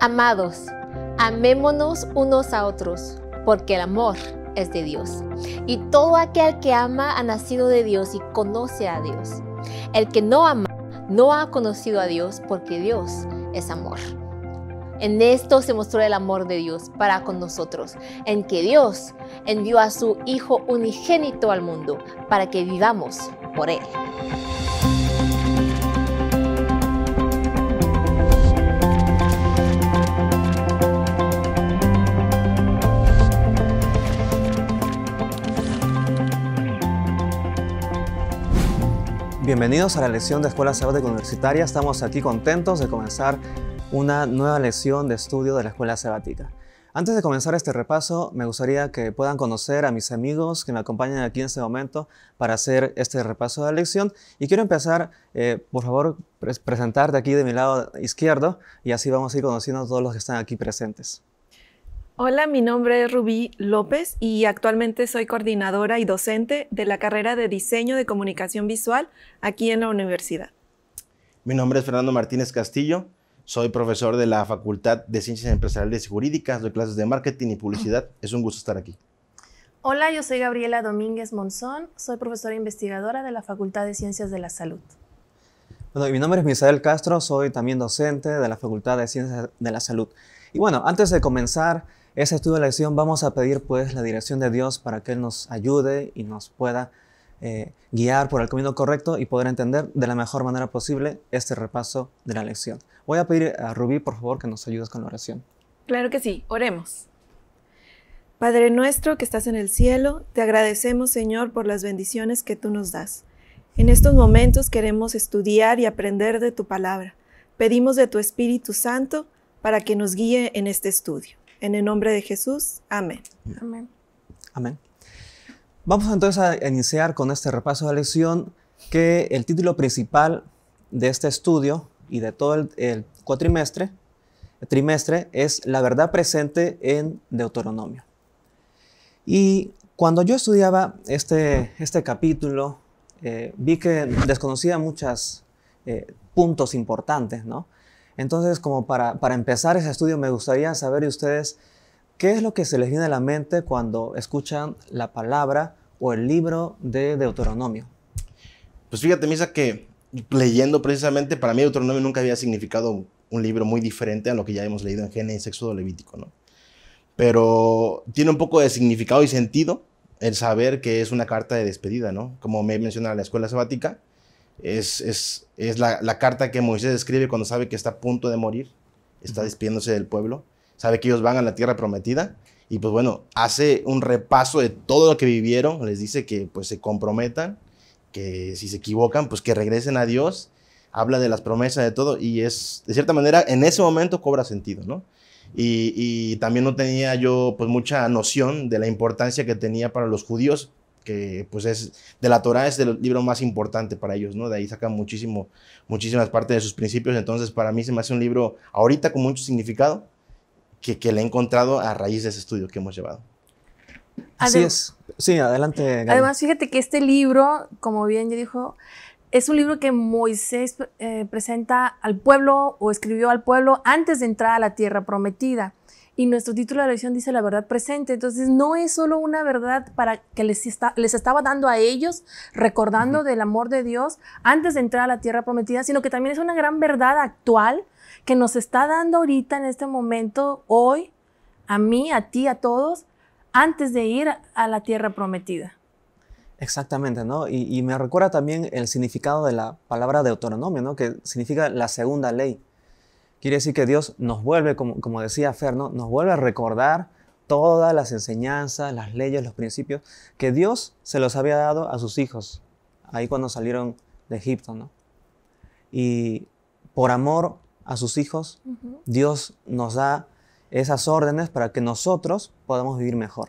Amados, amémonos unos a otros, porque el amor es de Dios. Y todo aquel que ama ha nacido de Dios y conoce a Dios. El que no ama no ha conocido a Dios porque Dios es amor. En esto se mostró el amor de Dios para con nosotros, en que Dios envió a su Hijo unigénito al mundo para que vivamos por Él. Bienvenidos a la lección de Escuela Sabática Universitaria. Estamos aquí contentos de comenzar una nueva lección de estudio de la Escuela Sabática. Antes de comenzar este repaso, me gustaría que puedan conocer a mis amigos que me acompañan aquí en este momento para hacer este repaso de la lección. Y quiero empezar, eh, por favor, presentarte aquí de mi lado izquierdo y así vamos a ir conociendo a todos los que están aquí presentes. Hola, mi nombre es Rubí López y actualmente soy coordinadora y docente de la carrera de Diseño de Comunicación Visual aquí en la universidad. Mi nombre es Fernando Martínez Castillo, soy profesor de la Facultad de Ciencias Empresariales y Jurídicas, doy clases de marketing y publicidad. Es un gusto estar aquí. Hola, yo soy Gabriela Domínguez Monzón, soy profesora investigadora de la Facultad de Ciencias de la Salud. Bueno, mi nombre es Misael Castro, soy también docente de la Facultad de Ciencias de la Salud. Y bueno, antes de comenzar, estudio de la lección Vamos a pedir pues la dirección de Dios para que Él nos ayude y nos pueda eh, guiar por el camino correcto y poder entender de la mejor manera posible este repaso de la lección. Voy a pedir a Rubí, por favor, que nos ayudes con la oración. Claro que sí, oremos. Padre nuestro que estás en el cielo, te agradecemos Señor por las bendiciones que tú nos das. En estos momentos queremos estudiar y aprender de tu palabra. Pedimos de tu Espíritu Santo para que nos guíe en este estudio. En el nombre de Jesús, amén. Amén. Vamos entonces a iniciar con este repaso de lección que el título principal de este estudio y de todo el, cuatrimestre el trimestre es La verdad presente en Deuteronomio. Y cuando yo estudiaba este, este capítulo, eh, vi que desconocía muchos eh, puntos importantes, ¿no? Entonces, como para, para empezar ese estudio, me gustaría saber de ustedes qué es lo que se les viene a la mente cuando escuchan la palabra o el libro de Deuteronomio. Pues fíjate, Misa, que leyendo precisamente, para mí Deuteronomio nunca había significado un libro muy diferente a lo que ya hemos leído en Génesis, Éxodo, Levítico, ¿no? Pero tiene un poco de significado y sentido el saber que es una carta de despedida, ¿no? Como me menciona la escuela sabática, es, es, la, carta que Moisés escribe cuando sabe que está a punto de morir, está despidiéndose del pueblo, sabe que ellos van a la tierra prometida y pues bueno, hace un repaso de todo lo que vivieron, les dice que pues se comprometan, que si se equivocan, pues que regresen a Dios, habla de las promesas, de todo y es, de cierta manera, en ese momento cobra sentido, ¿no? Y, y, también no tenía yo pues mucha noción de la importancia que tenía para los judíos que pues es de la Torá es el libro más importante para ellos, ¿no? De ahí sacan muchísimo, muchísimas partes de sus principios, entonces para mí se me hace un libro ahorita con mucho significado que, le he encontrado a raíz de ese estudio que hemos llevado. Así es. Sí, adelante. Además, fíjate que este libro, como bien ya dijo, es un libro que Moisés eh, presenta al pueblo o escribió al pueblo antes de entrar a la tierra prometida y nuestro título de la lección dice la verdad presente. Entonces, no es solo una verdad para que les, estaba dando a ellos, recordando del amor de Dios antes de entrar a la tierra prometida, sino que también es una gran verdad actual que nos está dando ahorita en este momento, hoy, a mí, a ti, a todos, antes de ir a la tierra prometida. Exactamente, ¿no? Y, me recuerda también el significado de la palabra de autonomía, ¿no? Que significa la segunda ley. Quiere decir que Dios nos vuelve, como, decía Ferno, nos vuelve a recordar todas las enseñanzas, las leyes, los principios que Dios se los había dado a sus hijos, ahí cuando salieron de Egipto, ¿no? Y por amor a sus hijos, Dios nos da esas órdenes para que nosotros podamos vivir mejor.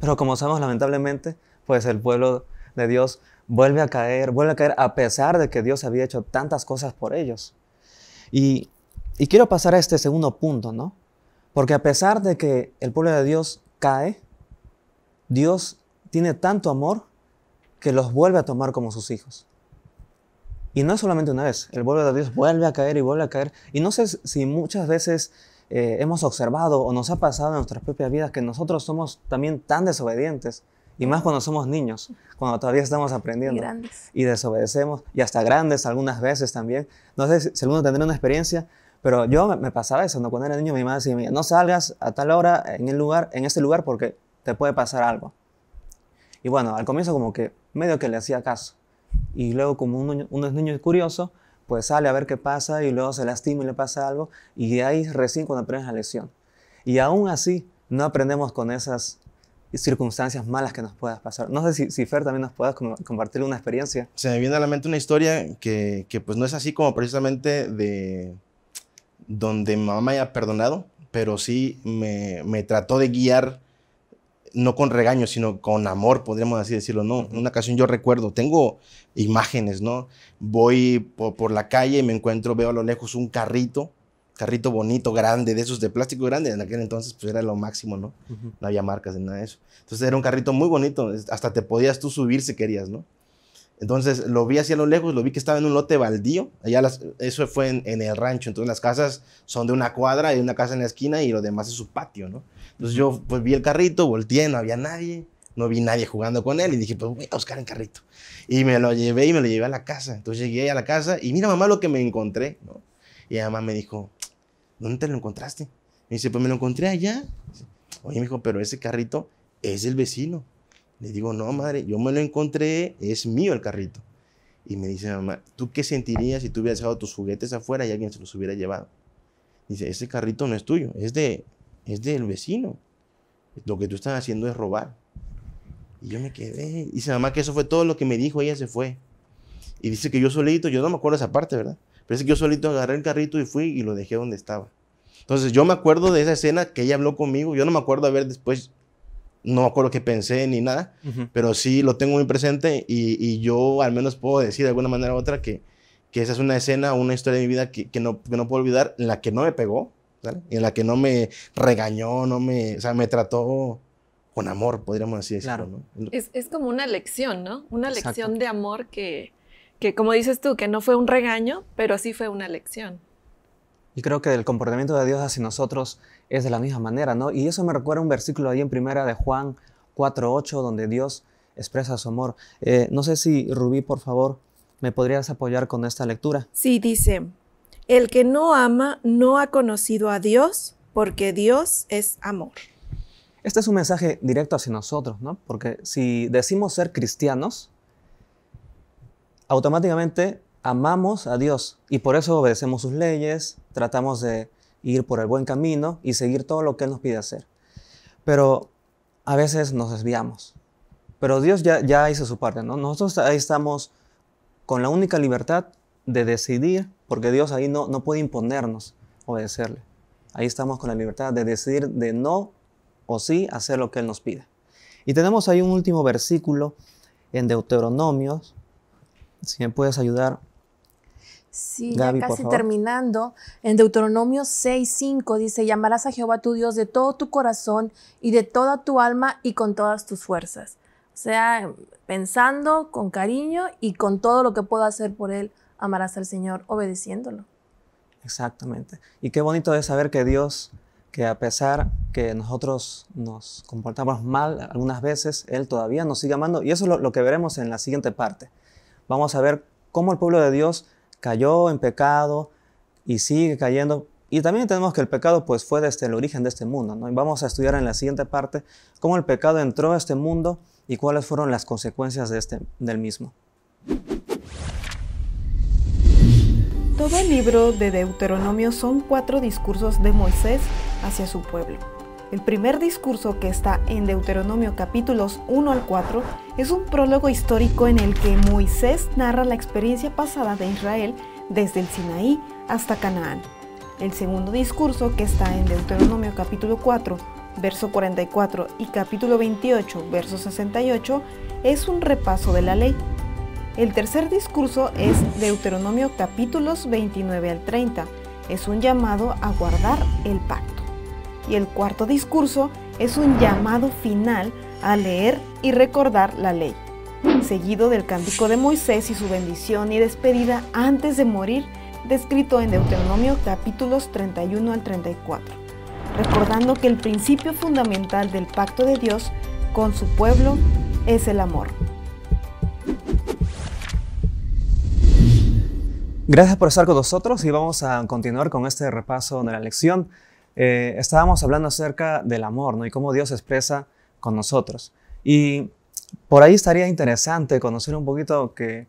Pero como sabemos, lamentablemente, pues el pueblo de Dios vuelve a caer, vuelve a caer a pesar de que Dios había hecho tantas cosas por ellos. Y y quiero pasar a este segundo punto, ¿no? Porque a pesar de que el pueblo de Dios cae, Dios tiene tanto amor que los vuelve a tomar como sus hijos. Y no es solamente una vez, el pueblo de Dios vuelve a caer y vuelve a caer. Y no sé si muchas veces eh, hemos observado o nos ha pasado en nuestras propias vidas que nosotros somos también tan desobedientes, y más cuando somos niños, cuando todavía estamos aprendiendo. Y, y desobedecemos, y hasta grandes algunas veces también. No sé si alguno tendrá una experiencia pero yo me pasaba eso, cuando era niño mi mamá decía, no salgas a tal hora en, el lugar, en este lugar porque te puede pasar algo. Y bueno, al comienzo como que medio que le hacía caso. Y luego como uno, es niño curioso, pues sale a ver qué pasa y luego se lastima y le pasa algo. Y ahí recién cuando aprendes la lección. Y aún así no aprendemos con esas circunstancias malas que nos puedas pasar. No sé si, Fer también nos puedas compartir una experiencia. Se me viene a la mente una historia que, que pues no es así como precisamente de donde mi mamá haya perdonado, pero sí me, me trató de guiar, no con regaño, sino con amor, podríamos así decirlo, ¿no? En una ocasión yo recuerdo, tengo imágenes, ¿no? Voy por, la calle y me encuentro, veo a lo lejos un carrito, carrito bonito, grande, de esos de plástico grande. En aquel entonces, pues era lo máximo, ¿no? No había marcas ni nada de eso. Entonces era un carrito muy bonito, hasta te podías tú subir si querías, ¿no? Entonces lo vi hacia lo lejos, lo vi que estaba en un lote baldío. Allá eso fue en, el rancho. Entonces las casas son de una cuadra, hay una casa en la esquina y lo demás es su patio, ¿no? Entonces yo pues vi el carrito, volteé, no había nadie. No vi nadie jugando con él y dije, pues voy a buscar el carrito. Y me lo llevé y me lo llevé a la casa. Entonces llegué a la casa y mira mamá lo que me encontré, ¿no? Y mamá me dijo, ¿dónde te lo encontraste? Me dice, pues me lo encontré allá. Oye, me dijo, pero ese carrito es el vecino. Le digo, no, madre, yo me lo encontré, es mío el carrito. Y me dice, mamá, ¿tú qué sentirías si tú hubieras dejado tus juguetes afuera y alguien se los hubiera llevado? Dice, ese carrito no es tuyo, es, de, es del vecino. Lo que tú estás haciendo es robar. Y yo me quedé. Dice, mamá, que eso fue todo lo que me dijo, ella se fue. Y dice que yo solito, yo no me acuerdo esa parte, ¿verdad? Pero es que yo solito agarré el carrito y fui y lo dejé donde estaba. Entonces yo me acuerdo de esa escena que ella habló conmigo, yo no me acuerdo ver, después no me acuerdo qué pensé ni nada, pero sí lo tengo muy presente y, yo al menos puedo decir de alguna manera u otra que, esa es una escena, una historia de mi vida que, no, puedo olvidar, en la que no me pegó, en la que no me regañó, no me, o sea, me trató con amor, podríamos así decirlo. Es, como una lección, ¿no? Una lección de amor que, que, como dices tú, que no fue un regaño, pero sí fue una lección. Y creo que el comportamiento de Dios hacia nosotros es de la misma manera, ¿no? Y eso me recuerda un versículo ahí en primera de Juan 4.8, donde Dios expresa su amor. Eh, no sé si, Rubí, por favor, me podrías apoyar con esta lectura. Sí, dice, el que no ama no ha conocido a Dios, porque Dios es amor. Este es un mensaje directo hacia nosotros, ¿no? Porque si decimos ser cristianos, automáticamente amamos a Dios y por eso obedecemos sus leyes, tratamos de ir por el buen camino y seguir todo lo que Él nos pide hacer. Pero a veces nos desviamos. Pero Dios ya, hizo su parte, Nosotros ahí estamos con la única libertad de decidir, porque Dios ahí no, no puede imponernos obedecerle. Ahí estamos con la libertad de decidir de no o sí hacer lo que Él nos pide. Y tenemos ahí un último versículo en Deuteronomios. Si me puedes ayudar, Sí, ya casi terminando. En Deuteronomio 6, 5 dice, amarás a Jehová tu Dios de todo tu corazón y de toda tu alma y con todas tus fuerzas. O sea, pensando con cariño y con todo lo que pueda hacer por Él, amarás al Señor obedeciéndolo. Exactamente. Y qué bonito es saber que Dios, que a pesar que nosotros nos comportamos mal algunas veces, Él todavía nos sigue amando. Y eso es lo que veremos en la siguiente parte. Vamos a ver cómo el pueblo de Dios cayó en pecado y sigue cayendo. Y también tenemos que el pecado pues fue desde el origen de este mundo. Y vamos a estudiar en la siguiente parte cómo el pecado entró a este mundo y cuáles fueron las consecuencias de este, del mismo. Todo el libro de Deuteronomio son cuatro discursos de Moisés hacia su pueblo. El primer discurso que está en Deuteronomio capítulos 1 al 4 es un prólogo histórico en el que Moisés narra la experiencia pasada de Israel desde el Sinaí hasta Canaán. El segundo discurso, que está en Deuteronomio capítulo 4, verso 44 y capítulo 28, verso 68, es un repaso de la ley. El tercer discurso es Deuteronomio capítulos 29 al 30, es un llamado a guardar el pacto. Y el cuarto discurso es un llamado final a leer y recordar la ley, seguido del cántico de Moisés y su bendición y despedida antes de morir, descrito en Deuteronomio capítulos 31 al 34, recordando que el principio fundamental del pacto de Dios con su pueblo es el amor. Gracias por estar con nosotros y vamos a continuar con este repaso de la lección. Eh, estábamos hablando acerca del amor, ¿no? Y cómo Dios expresa con nosotros. Y por ahí estaría interesante conocer un poquito que,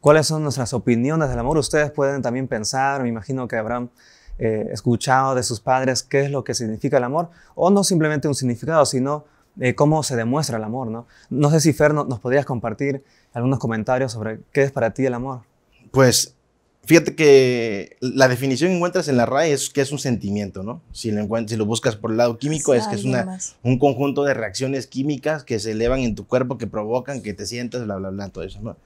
cuáles son nuestras opiniones del amor. Ustedes pueden también pensar, me imagino que habrán eh, escuchado de sus padres qué es lo que significa el amor, o no simplemente un significado, sino eh, cómo se demuestra el amor, ¿no? No sé si Fer nos podrías compartir algunos comentarios sobre qué es para ti el amor. Pues Fíjate que la definición que encuentras en la RAE es que es un sentimiento, ¿no? Si lo, si lo buscas por el lado químico, es, que es una, un conjunto de reacciones químicas que se elevan en tu cuerpo, que provocan que te sientas, bla, bla, bla, todo eso, ¿no?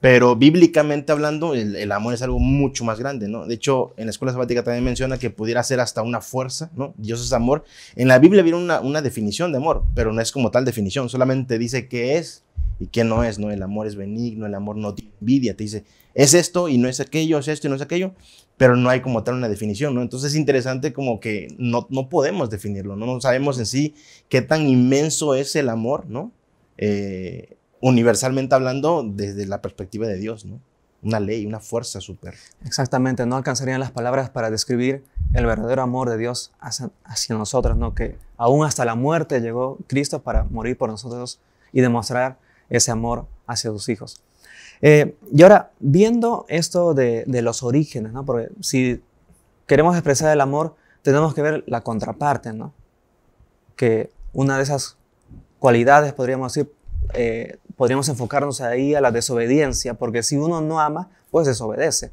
Pero bíblicamente hablando, el, amor es algo mucho más grande, ¿no? De hecho, en la escuela sabática también menciona que pudiera ser hasta una fuerza, ¿no? Dios es amor. En la Biblia viene una, una definición de amor, pero no es como tal definición, solamente dice qué es y qué no es, ¿no? El amor es benigno, el amor no te envidia, te dice es esto y no es aquello, es esto y no es aquello, pero no hay como tal una definición, ¿no? Entonces es interesante como que no, no podemos definirlo, ¿no? ¿no? sabemos en sí qué tan inmenso es el amor, ¿no? Eh, universalmente hablando desde la perspectiva de Dios, ¿no? Una ley, una fuerza super. Exactamente, no alcanzarían las palabras para describir el verdadero amor de Dios hacia, hacia nosotros, ¿no? Que aún hasta la muerte llegó Cristo para morir por nosotros y demostrar ese amor hacia sus hijos. Eh, y ahora, viendo esto de, los orígenes, ¿no? porque si queremos expresar el amor, tenemos que ver la contraparte, ¿no? que una de esas cualidades, podríamos decir, eh, podríamos enfocarnos ahí a la desobediencia, porque si uno no ama, pues desobedece.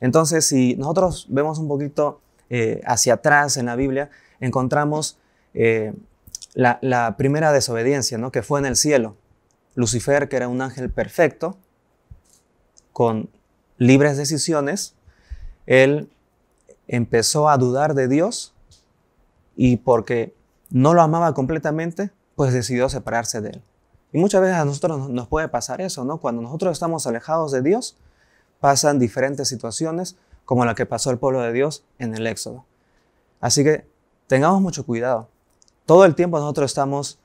Entonces, si nosotros vemos un poquito eh, hacia atrás en la Biblia, encontramos la, la, primera desobediencia, ¿no? que fue en el cielo. Lucifer, que era un ángel perfecto, con libres decisiones, él empezó a dudar de Dios y porque no lo amaba completamente, pues decidió separarse de él. Y muchas veces a nosotros nos puede pasar eso, ¿no? Cuando nosotros estamos alejados de Dios, pasan diferentes situaciones como la que pasó el pueblo de Dios en el Éxodo. Así que tengamos mucho cuidado. Todo el tiempo nosotros estamos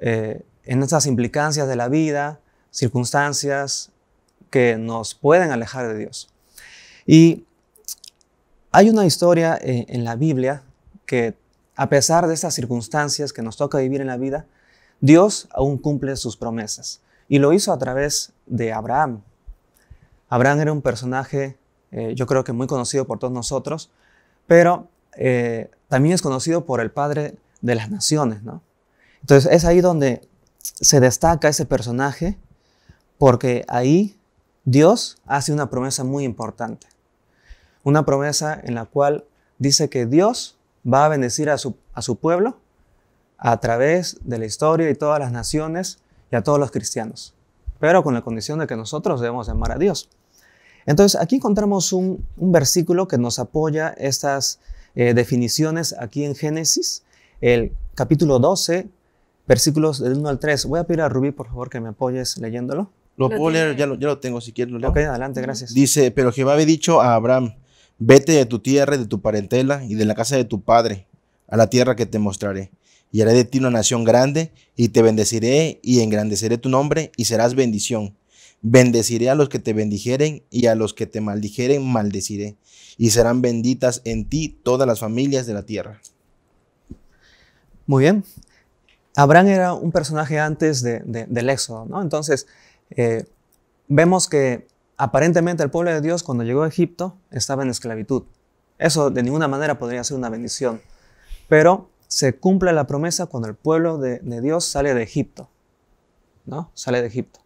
eh, en estas implicancias de la vida, circunstancias, que nos pueden alejar de Dios. Y hay una historia eh, en la Biblia que a pesar de estas circunstancias que nos toca vivir en la vida, Dios aún cumple sus promesas. Y lo hizo a través de Abraham. Abraham era un personaje, eh, yo creo que muy conocido por todos nosotros, pero eh, también es conocido por el padre de las naciones, ¿no? Entonces es ahí donde se destaca ese personaje, porque ahí Dios hace una promesa muy importante. Una promesa en la cual dice que Dios va a bendecir a su, a su pueblo a través de la historia y todas las naciones y a todos los cristianos, pero con la condición de que nosotros debemos amar a Dios. Entonces, aquí encontramos un, versículo que nos apoya estas eh, definiciones aquí en Génesis, el capítulo 12, versículos del 1 al 3. Voy a pedir a Rubí, por favor, que me apoyes leyéndolo. ¿Lo, puedo leer? Ya lo, lo, tengo, si quieres lo leo. Ok, adelante, gracias. Dice, pero Jehová había dicho a Abraham, vete de tu tierra y de tu parentela y de la casa de tu padre a la tierra que te mostraré. Y haré de ti una nación grande y te bendeciré y engrandeceré tu nombre y serás bendición. Bendeciré a los que te bendijeren y a los que te maldijeren maldeciré. Y serán benditas en ti todas las familias de la tierra. Muy bien. Abraham era un personaje antes de, del Éxodo, ¿no? Entonces, eh, vemos que aparentemente el pueblo de Dios cuando llegó a Egipto estaba en esclavitud. Eso de ninguna manera podría ser una bendición. Pero se cumple la promesa cuando el pueblo de, Dios sale de Egipto. ¿No? Sale de Egipto.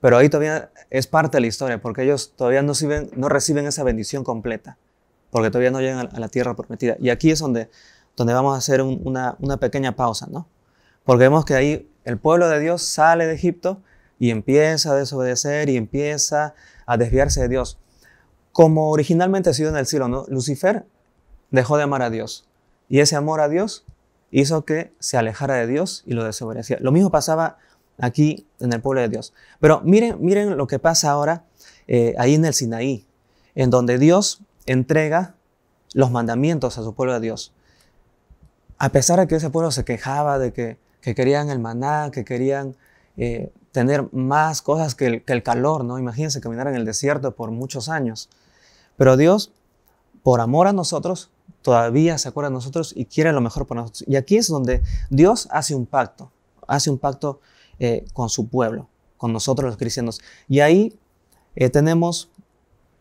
Pero ahí todavía es parte de la historia, porque ellos todavía no reciben, no reciben esa bendición completa, porque todavía no llegan a la tierra prometida. Y aquí es donde, donde vamos a hacer una, pequeña pausa, Porque vemos que ahí el pueblo de Dios sale de Egipto y empieza a desobedecer y empieza a desviarse de Dios. Como originalmente ha sido en el cielo, Lucifer dejó de amar a Dios y ese amor a Dios hizo que se alejara de Dios y lo desobedecía. Lo mismo pasaba aquí en el pueblo de Dios. Pero miren, miren lo que pasa ahora eh, ahí en el Sinaí, en donde Dios entrega los mandamientos a su pueblo de Dios. A pesar de que ese pueblo se quejaba de que, querían el maná, que querían eh, tener más cosas que el, calor, ¿no? Imagínense caminar en el desierto por muchos años. Pero Dios, por amor a nosotros, todavía se acuerda de nosotros y quiere lo mejor para nosotros. Y aquí es donde Dios hace un pacto, hace un pacto eh, con su pueblo, con nosotros los cristianos. Y ahí eh, tenemos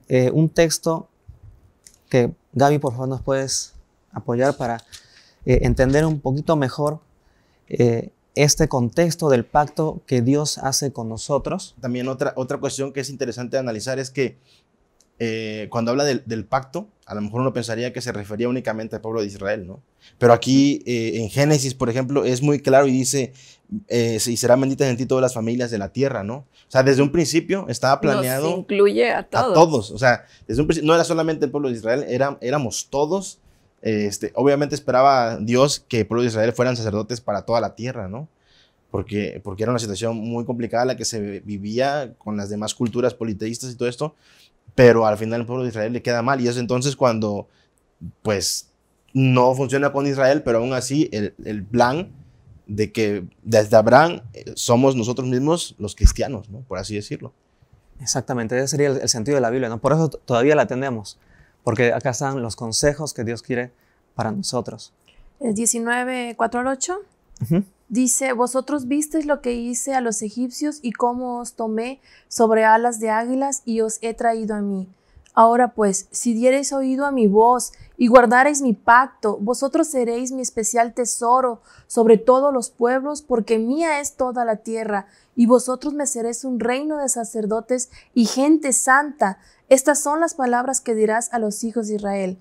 eh, un texto que Gaby, por favor, nos puedes apoyar para entender un poquito mejor este contexto del pacto que Dios hace con nosotros. También otra, otra cuestión que es interesante analizar es que eh, cuando habla del, pacto, a lo mejor uno pensaría que se refería únicamente al pueblo de Israel, ¿no? Pero aquí eh, en Génesis, por ejemplo, es muy claro y dice, eh, y serán benditas en ti todas las familias de la tierra, ¿no? O sea, desde un principio estaba planeado... incluye a todos. A todos, o sea, desde no era solamente el pueblo de Israel, éramos todos este, obviamente esperaba Dios que el pueblo de Israel fueran sacerdotes para toda la tierra, ¿no? Porque, porque era una situación muy complicada la que se vivía con las demás culturas politeístas y todo esto, pero al final el pueblo de Israel le queda mal y es entonces cuando, pues, no funciona con Israel, pero aún así el, plan de que desde Abraham eh, somos nosotros mismos los cristianos, ¿no? Por así decirlo. Exactamente, ese sería el, sentido de la Biblia, ¿no? Por eso todavía la tenemos porque acá están los consejos que Dios quiere para nosotros. El 19, 4 al 8. Dice, vosotros visteis lo que hice a los egipcios y cómo os tomé sobre alas de águilas y os he traído a mí. Ahora pues, si diereis oído a mi voz y guardareis mi pacto, vosotros seréis mi especial tesoro sobre todos los pueblos, porque mía es toda la tierra, y vosotros me seréis un reino de sacerdotes y gente santa. Estas son las palabras que dirás a los hijos de Israel.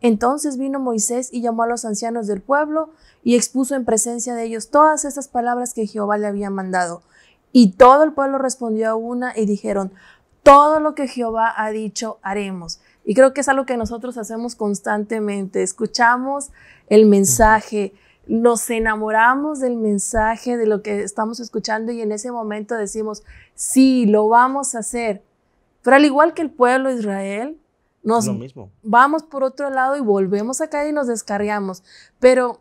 Entonces vino Moisés y llamó a los ancianos del pueblo y expuso en presencia de ellos todas estas palabras que Jehová le había mandado. Y todo el pueblo respondió a una y dijeron, todo lo que Jehová ha dicho haremos. Y creo que es algo que nosotros hacemos constantemente. Escuchamos el mensaje, nos enamoramos del mensaje, de lo que estamos escuchando y en ese momento decimos, sí, lo vamos a hacer. Pero al igual que el pueblo de Israel, nos lo mismo. vamos por otro lado y volvemos a caer y nos descarriamos. Pero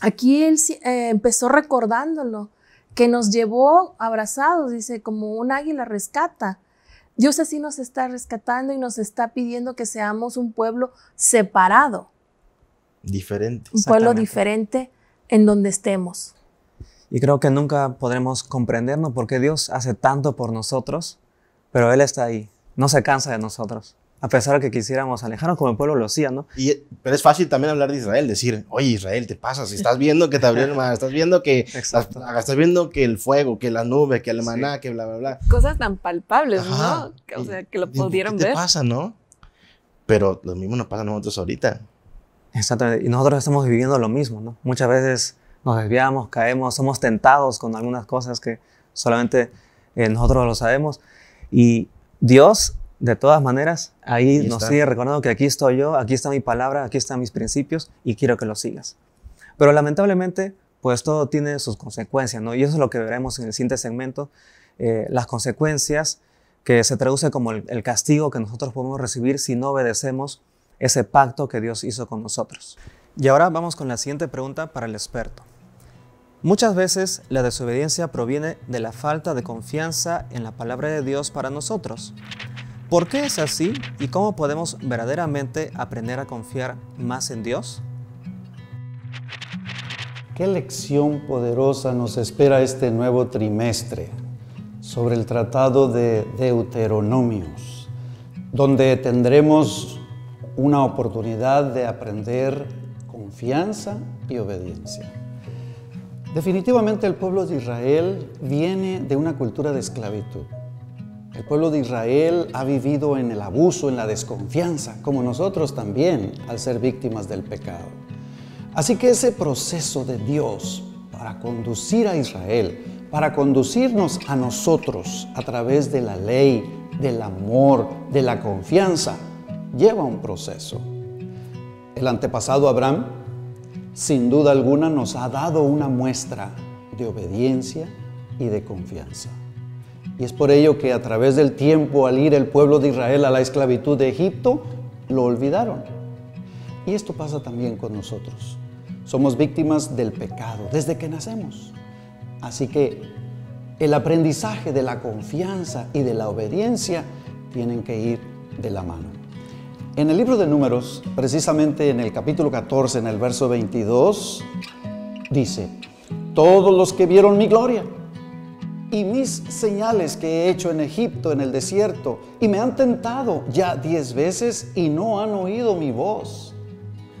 aquí él eh, empezó recordándolo, que nos llevó abrazados, dice, como un águila rescata. Dios así nos está rescatando y nos está pidiendo que seamos un pueblo separado. Diferente. Un pueblo diferente en donde estemos. Y creo que nunca podremos comprendernos porque Dios hace tanto por nosotros, pero Él está ahí, no se cansa de nosotros a pesar de que quisiéramos alejarnos como el pueblo lo hacía, ¿no? Y, pero es fácil también hablar de Israel, decir, oye Israel, te si estás viendo que te abrieron más, estás viendo que estás viendo que el fuego, que la nube, que el maná, que bla, bla, bla. Cosas tan palpables, ¿no? O sea, que lo pudieron ¿Qué ver. Te pasa, ¿no? Pero lo mismo nos pasa a nosotros ahorita. Exactamente, y nosotros estamos viviendo lo mismo, ¿no? Muchas veces nos desviamos, caemos, somos tentados con algunas cosas que solamente eh, nosotros lo sabemos. Y Dios de todas maneras, ahí, nos sigue recordando que aquí estoy yo, aquí está mi palabra, aquí están mis principios y quiero que lo sigas. Pero lamentablemente, pues todo tiene sus consecuencias, ¿no? Y eso es lo que veremos en el siguiente segmento, eh, las consecuencias que se traduce como el, el, castigo que nosotros podemos recibir si no obedecemos ese pacto que Dios hizo con nosotros. Y ahora vamos con la siguiente pregunta para el experto. Muchas veces la desobediencia proviene de la falta de confianza en la palabra de Dios para nosotros. ¿Por qué es así y cómo podemos verdaderamente aprender a confiar más en Dios? ¿Qué lección poderosa nos espera este nuevo trimestre sobre el Tratado de Deuteronomios, donde tendremos una oportunidad de aprender confianza y obediencia? Definitivamente el pueblo de Israel viene de una cultura de esclavitud el pueblo de Israel ha vivido en el abuso, en la desconfianza, como nosotros también al ser víctimas del pecado. Así que ese proceso de Dios para conducir a Israel, para conducirnos a nosotros a través de la ley, del amor, de la confianza, lleva un proceso. El antepasado Abraham, sin duda alguna, nos ha dado una muestra de obediencia y de confianza. Y es por ello que a través del tiempo, al ir el pueblo de Israel a la esclavitud de Egipto, lo olvidaron. Y esto pasa también con nosotros. Somos víctimas del pecado desde que nacemos. Así que el aprendizaje de la confianza y de la obediencia tienen que ir de la mano. En el libro de números, precisamente en el capítulo 14, en el verso 22, dice, todos los que vieron mi gloria, y mis señales que he hecho en Egipto, en el desierto, y me han tentado ya diez veces y no han oído mi voz.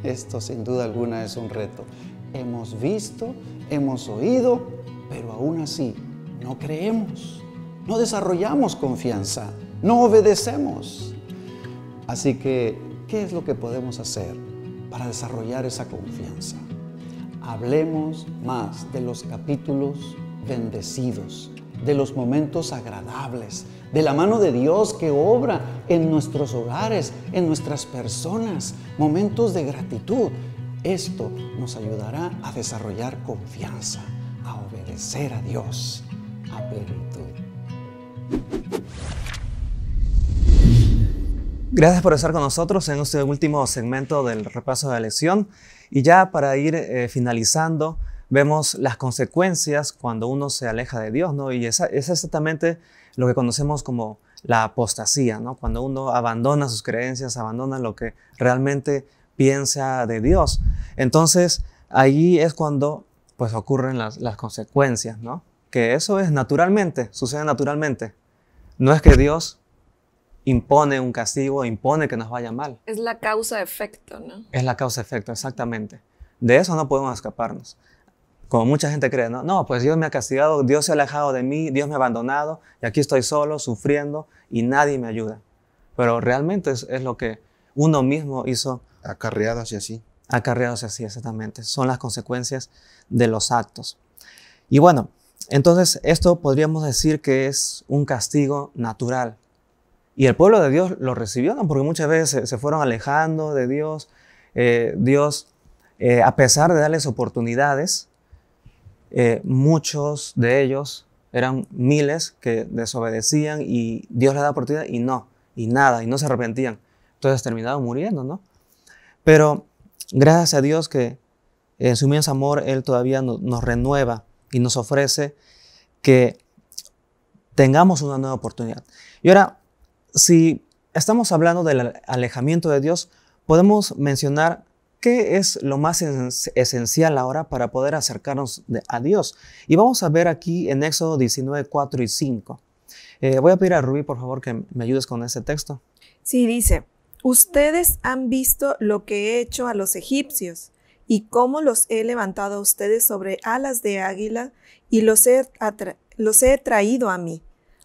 Esto sin duda alguna es un reto. Hemos visto, hemos oído, pero aún así no creemos, no desarrollamos confianza, no obedecemos. Así que, ¿qué es lo que podemos hacer para desarrollar esa confianza? Hablemos más de los capítulos bendecidos de los momentos agradables, de la mano de Dios que obra en nuestros hogares, en nuestras personas, momentos de gratitud. Esto nos ayudará a desarrollar confianza, a obedecer a Dios, a plenitud. Gracias por estar con nosotros en este último segmento del repaso de la lección. Y ya para ir eh, finalizando, vemos las consecuencias cuando uno se aleja de Dios, ¿no? Y esa, es exactamente lo que conocemos como la apostasía, ¿no? Cuando uno abandona sus creencias, abandona lo que realmente piensa de Dios. Entonces, ahí es cuando pues ocurren las, las consecuencias, ¿no? Que eso es naturalmente, sucede naturalmente. No es que Dios impone un castigo, impone que nos vaya mal. Es la causa-efecto, ¿no? Es la causa-efecto, exactamente. De eso no podemos escaparnos. Como mucha gente cree, ¿no? No, pues Dios me ha castigado, Dios se ha alejado de mí, Dios me ha abandonado y aquí estoy solo, sufriendo y nadie me ayuda. Pero realmente es, lo que uno mismo hizo. Acarreado hacia así. Acarreado hacia sí, exactamente. Son las consecuencias de los actos. Y bueno, entonces esto podríamos decir que es un castigo natural. Y el pueblo de Dios lo recibió, ¿no? porque muchas veces se, fueron alejando de Dios. Eh, Dios, eh, a pesar de darles oportunidades, eh, muchos de ellos eran miles que desobedecían y Dios les da oportunidad y no, y nada, y no se arrepentían. Entonces terminaban muriendo, ¿no? Pero gracias a Dios que en su inmenso amor Él todavía nos renueva y nos ofrece que tengamos una nueva oportunidad. Y ahora, si estamos hablando del alejamiento de Dios, podemos mencionar ¿Qué es lo más esencial ahora para poder acercarnos a Dios? Y vamos a ver aquí en Éxodo 19, 4 y 5. Eh, voy a pedir a Rubí, por favor, que me ayudes con ese texto. Sí, dice, ustedes han visto lo que he hecho a los egipcios y cómo los he levantado a ustedes sobre alas de águila y los los he traído a mí.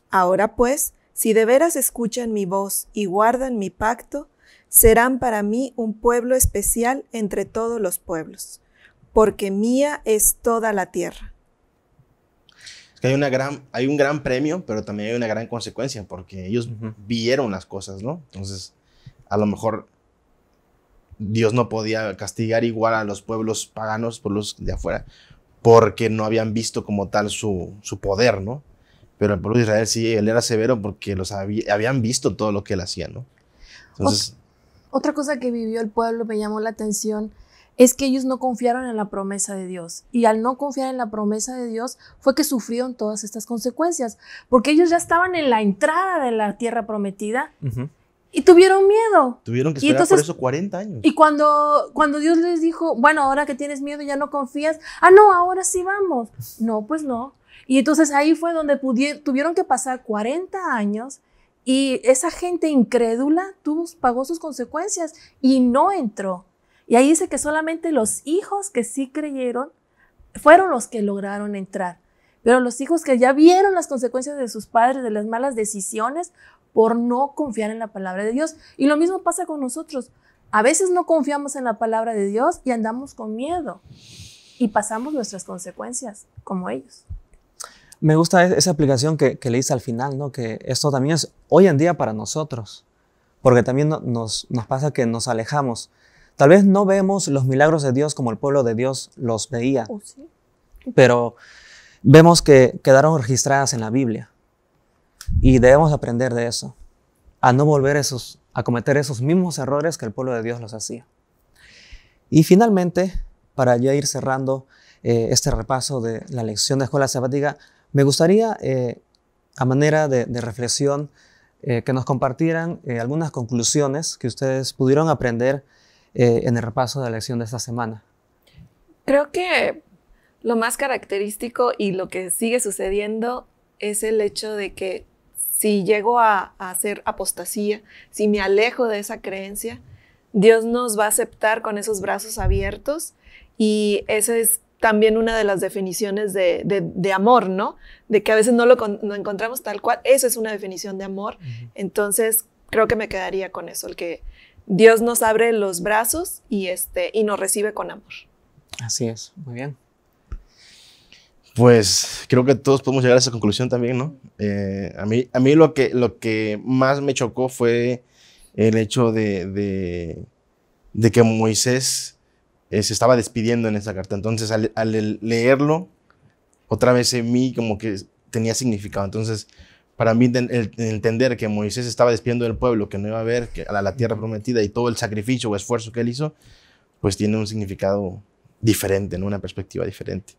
Ahora pues, si de veras escuchan mi voz y guardan mi pacto, serán para mí un pueblo especial entre todos los pueblos, porque mía es toda la tierra. Es que hay, una gran, hay un gran premio, pero también hay una gran consecuencia, porque ellos vieron las cosas, ¿no? Entonces, a lo mejor Dios no podía castigar igual a los pueblos paganos, por los de afuera, porque no habían visto como tal su, poder, ¿no? Pero el pueblo de Israel sí, él era severo porque los habían visto todo lo que él hacía, ¿no? Entonces, otra cosa que vivió el pueblo me llamó la atención es que ellos no confiaron en la promesa de Dios. Y al no confiar en la promesa de Dios fue que sufrieron todas estas consecuencias, porque ellos ya estaban en la entrada de la tierra prometida y tuvieron miedo. Tuvieron que esperar entonces, por eso 40 años. Y cuando, cuando Dios les dijo, bueno, ahora que tienes miedo y ya no confías, ah, no, ahora sí vamos. No, pues no. Y entonces ahí fue donde tuvieron que pasar 40 años y esa gente incrédula tuvo, pagó sus consecuencias y no entró. Y ahí dice que solamente los hijos que sí creyeron fueron los que lograron entrar. Pero los hijos que ya vieron las consecuencias de sus padres, de las malas decisiones, por no confiar en la palabra de Dios. Y lo mismo pasa con nosotros. A veces no confiamos en la palabra de Dios y andamos con miedo y pasamos nuestras consecuencias como ellos. Me gusta e-, esa aplicación que, le hice al final, ¿no? que esto también es hoy en día para nosotros, porque también nos, pasa que nos alejamos. Tal vez no vemos los milagros de Dios como el pueblo de Dios los veía, oh, pero vemos que quedaron registradas en la Biblia y debemos aprender de eso, a no volver esos, a cometer esos mismos errores que el pueblo de Dios los hacía. Y finalmente, para ya ir cerrando eh, este repaso de la lección de escuela sabática, me gustaría, eh, a manera de, reflexión, eh, que nos compartieran eh, algunas conclusiones que ustedes pudieron aprender en el repaso de la lección de esta semana. Creo que lo más característico y lo que sigue sucediendo es el hecho de que si llego a, hacer apostasía, si me alejo de esa creencia, Dios nos va a aceptar con esos brazos abiertos y eso es también una de las definiciones de, amor, ¿no? De que a veces no lo, encontramos tal cual. Eso es una definición de amor. Entonces, creo que me quedaría con eso, el que Dios nos abre los brazos y, este, y nos recibe con amor. Así es, muy bien. Pues creo que todos podemos llegar a esa conclusión también, ¿no? Eh, a, mí, a mí lo que, lo que más me chocó fue el hecho de, de que Moisés eh, se estaba despidiendo en esa carta. Entonces, al, leerlo, otra vez en mí como que tenía significado. Entonces, para mí entender que Moisés estaba despidiendo del pueblo, que no iba a ver a la tierra prometida y todo el sacrificio o esfuerzo que él hizo, pues tiene un significado diferente, en una perspectiva diferente.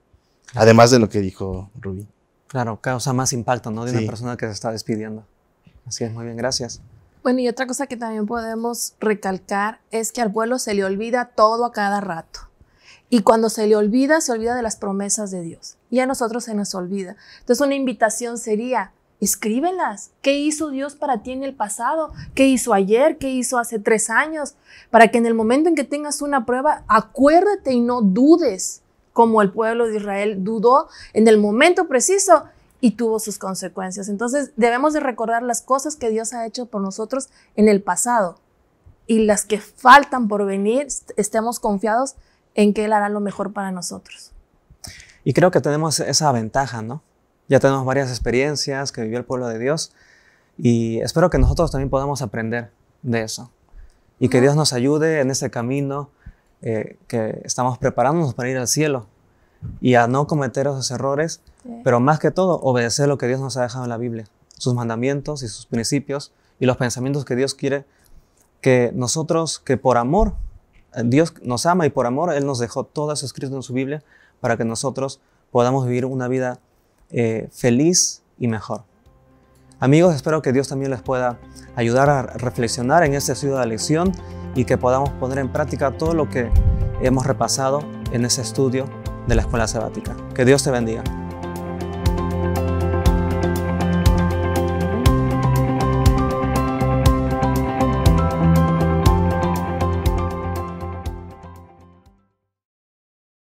Además de lo que dijo Rubí. Claro, causa más impacto, ¿no? De una persona que se está despidiendo. Así es, muy bien, gracias. Bueno, y otra cosa que también podemos recalcar es que al pueblo se le olvida todo a cada rato. Y cuando se le olvida, se olvida de las promesas de Dios. Y a nosotros se nos olvida. Entonces una invitación sería, escríbelas. ¿Qué hizo Dios para ti en el pasado? ¿Qué hizo ayer? ¿Qué hizo hace tres años? Para que en el momento en que tengas una prueba, acuérdate y no dudes como el pueblo de Israel dudó en el momento preciso y tuvo sus consecuencias. Entonces debemos de recordar las cosas que Dios ha hecho por nosotros en el pasado y las que faltan por venir, estemos confiados en que Él hará lo mejor para nosotros. Y creo que tenemos esa ventaja, ¿no? Ya tenemos varias experiencias que vivió el pueblo de Dios y espero que nosotros también podamos aprender de eso y que Dios nos ayude en ese camino eh, que estamos preparándonos para ir al cielo y a no cometer esos errores, pero más que todo obedecer lo que Dios nos ha dejado en la Biblia, sus mandamientos y sus principios y los pensamientos que Dios quiere que nosotros, que por amor, eh, Dios nos ama y por amor Él nos dejó todo eso escrito en su Biblia para que nosotros podamos vivir una vida eh, feliz y mejor. Amigos, espero que Dios también les pueda ayudar a reflexionar en este estudio de la lección y que podamos poner en práctica todo lo que hemos repasado en ese estudio de la escuela sabática. Que Dios te bendiga.